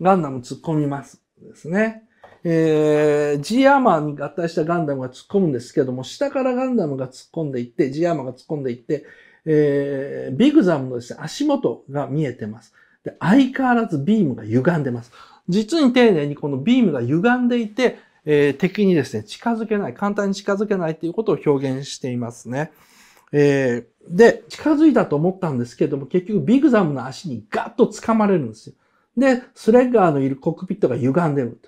ガンダム突っ込みます。ですね。えー、G アーマーに合体したガンダムが突っ込むんですけども、下からガンダムが突っ込んでいって、G アーマーが突っ込んでいって、えー、ビグザムのですね、足元が見えてます。で、相変わらずビームが歪んでます。実に丁寧にこのビームが歪んでいて、えー、敵にですね、近づけない、簡単に近づけないということを表現していますね。えー、で、近づいたと思ったんですけども、結局ビグザムの足にガッと掴まれるんですよ。で、スレッガーのいるコックピットが歪んでる。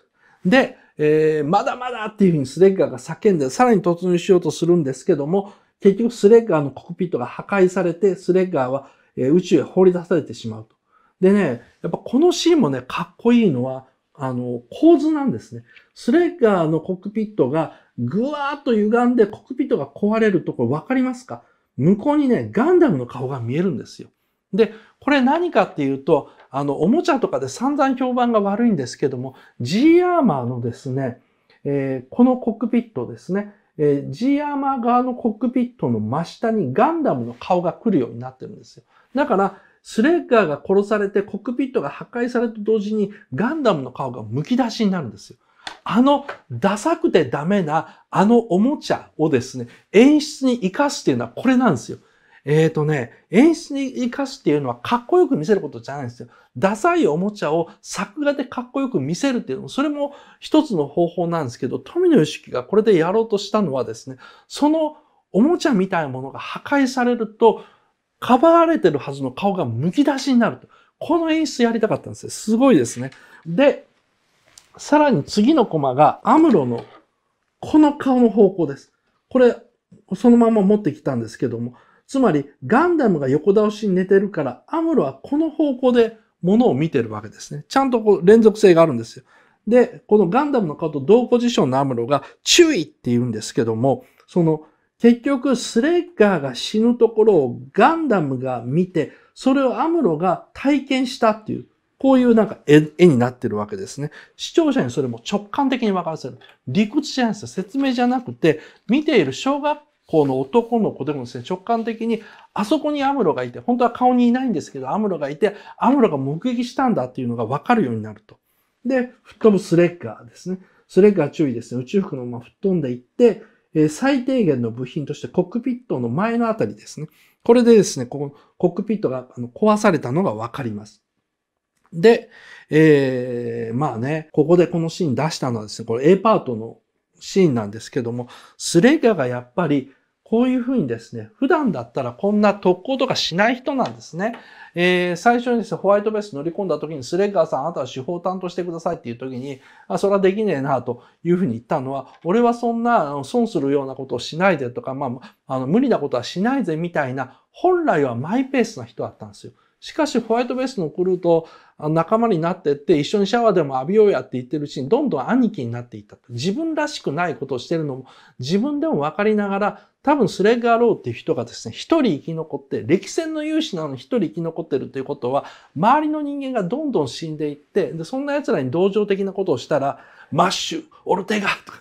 で、えー、まだまだっていうふうにスレッガーが叫んで、さらに突入しようとするんですけども、結局スレッガーのコックピットが破壊されて、スレッガーは、え宇宙へ放り出されてしまうと。でね、やっぱこのシーンもね、かっこいいのは、あの、構図なんですね。スレッガーのコックピットがぐわーっと歪んでコックピットが壊れるところ分かりますか向こうにね、ガンダムの顔が見えるんですよ。で、これ何かっていうと、あの、おもちゃとかで散々評判が悪いんですけども、G アーマーのですね、えー、このコックピットですね、えー、G アーマー側のコックピットの真下にガンダムの顔が来るようになってるんですよ。だから、スレッガーが殺されてコックピットが破壊されると同時にガンダムの顔が剥き出しになるんですよ。あの、ダサくてダメな、あのおもちゃをですね、演出に活かすっていうのはこれなんですよ。えっ、ー、とね、演出に生かすっていうのはかっこよく見せることじゃないんですよ。ダサいおもちゃを作画でかっこよく見せるっていうのも、それも一つの方法なんですけど、富野由紀がこれでやろうとしたのはですね、そのおもちゃみたいなものが破壊されると、かばわれてるはずの顔がむき出しになると。この演出やりたかったんですよ。すごいですね。で、さらに次のコマがアムロのこの顔の方向です。これ、そのまま持ってきたんですけども、つまり、ガンダムが横倒しに寝てるから、アムロはこの方向で物を見てるわけですね。ちゃんとこう連続性があるんですよ。で、このガンダムの顔と同ポジションのアムロが注意って言うんですけども、その結局スレッガーが死ぬところをガンダムが見て、それをアムロが体験したっていう、こういうなんか絵になってるわけですね。視聴者にそれも直感的に分からせる。理屈じゃないですよ。説明じゃなくて、見ている小学方の男の子でもですね、直感的に、あそこにアムロがいて、本当は顔にいないんですけど、アムロがいて、アムロが目撃したんだっていうのが分かるようになると。で、吹っ飛ぶスレッガーですね。スレッガー注意ですね。宇宙服のまま吹っ飛んでいって、えー、最低限の部品としてコックピットの前のあたりですね。これでですね、このコックピットが壊されたのが分かります。で、えー、まあね、ここでこのシーン出したのはですね、これ A パートのシーンなんですけども、スレガがやっぱりこういうふうにですね、普段だったらこんな特攻とかしない人なんですね。えー、最初にですね、ホワイトベース乗り込んだ時にスレッガーさん、あなたは手法担当してくださいっていう時に、あ、それはできねえなというふうに言ったのは、俺はそんな損するようなことをしないでとか、まあ、あの無理なことはしないぜみたいな、本来はマイペースな人だったんですよ。しかしホワイトベースク送ると仲間になってって一緒にシャワーでも浴びようやって言ってるうちにどんどん兄貴になっていった。自分らしくないことをしてるのも自分でも分かりながら多分スレッガーローっていう人がですね、一人生き残って、歴戦の勇士なのに一人生き残ってるということは、周りの人間がどんどん死んでいって、で、そんな奴らに同情的なことをしたら、マッシュ、オルテガと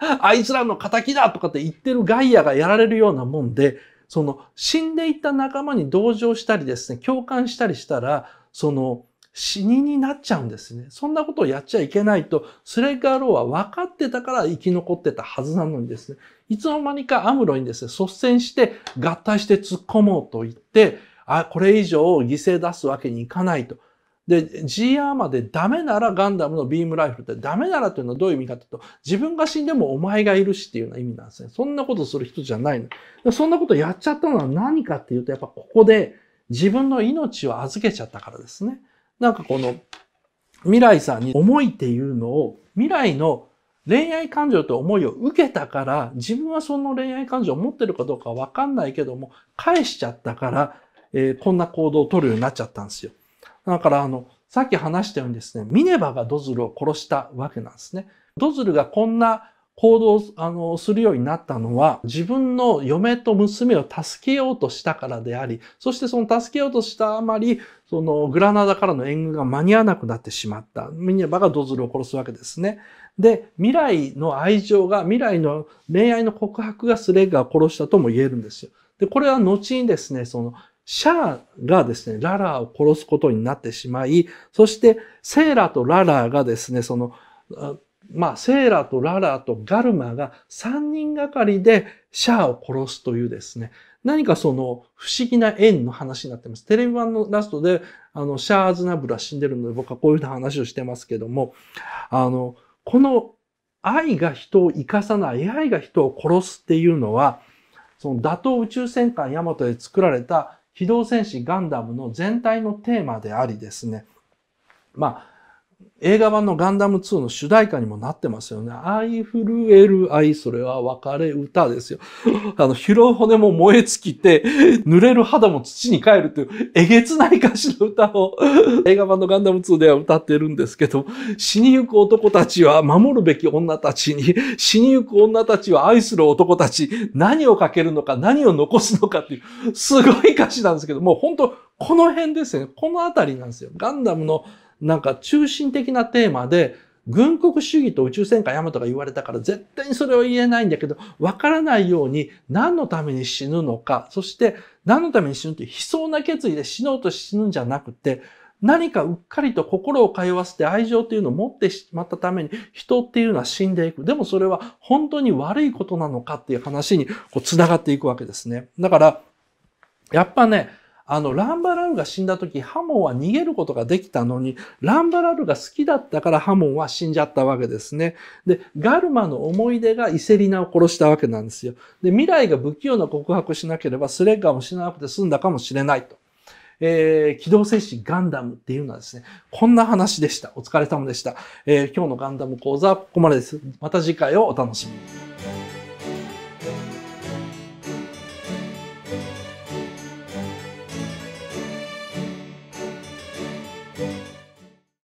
か、あいつらの仇だとかって言ってるガイアがやられるようなもんで、その死んでいった仲間に同情したりですね、共感したりしたら、その死にになっちゃうんですね。そんなことをやっちゃいけないと、スレイカーローは分かってたから生き残ってたはずなのにですね、いつの間にかアムロにですね、率先して合体して突っ込もうと言って、あ、これ以上犠牲出すわけにいかないと。で、GR までダメならガンダムのビームライフルってダメならというのはどういう意味かというと、自分が死んでもお前がいるしっていうような意味なんですね。そんなことする人じゃないの。そんなことやっちゃったのは何かっていうと、やっぱここで自分の命を預けちゃったからですね。なんかこの、未来さんに思いっていうのを、未来の恋愛感情と思いを受けたから、自分はその恋愛感情を持ってるかどうかわかんないけども、返しちゃったから、えー、こんな行動を取るようになっちゃったんですよ。だからあの、さっき話したようにですね、ミネバがドズルを殺したわけなんですね。ドズルがこんな行動をあのするようになったのは、自分の嫁と娘を助けようとしたからであり、そしてその助けようとしたあまり、そのグラナダからの援軍が間に合わなくなってしまった。ミネバがドズルを殺すわけですね。で、未来の愛情が、未来の恋愛の告白がスレッガを殺したとも言えるんですよ。で、これは後にですね、そのシャアがですね、ララーを殺すことになってしまい、そしてセーラとララーがですね、その、まあ、セーラとララーとガルマが3人がかりでシャアを殺すというですね、何かその不思議な縁の話になってます。テレビ版のラストで、あの、シャア・ズナブラ死んでるので、僕はこういうふうな話をしてますけども、あの、この愛が人を生かさない、愛が人を殺すっていうのは、その打倒宇宙戦艦ヤマトで作られた機動戦士ガンダムの全体のテーマでありですね、まあ、映画版のガンダム2の主題歌にもなってますよね。愛震える愛、それは別れ歌ですよ。あの、拾う骨も燃え尽きて、濡れる肌も土に帰るという、えげつない歌詞の歌を映画版のガンダム2では歌ってるんですけど、死にゆく男たちは守るべき女たちに、死にゆく女たちは愛する男たち、何をかけるのか、何を残すのかっていう、すごい歌詞なんですけど、もう本当この辺ですよね。この辺りなんですよ。ガンダムのなんか中心的なテーマで、軍国主義と宇宙戦艦ヤマトが言われたから絶対にそれを言えないんだけど、わからないように何のために死ぬのか、そして何のために死ぬって悲壮な決意で死のうと死ぬんじゃなくて、何かうっかりと心を通わせて愛情というのを持ってしまったために人っていうのは死んでいく。でもそれは本当に悪いことなのかっていう話にこう繋がっていくわけですね。だから、やっぱね、あの、ランバラルが死んだ時、ハモンは逃げることができたのに、ランバラルが好きだったからハモンは死んじゃったわけですね。で、ガルマの思い出がイセリナを殺したわけなんですよ。で、未来が不器用な告白しなければ、スレッガーも死ななくて済んだかもしれないと。えー、機動戦士ガンダムっていうのはですね、こんな話でした。お疲れ様でした。えー、今日のガンダム講座はここまでです。また次回をお楽しみに。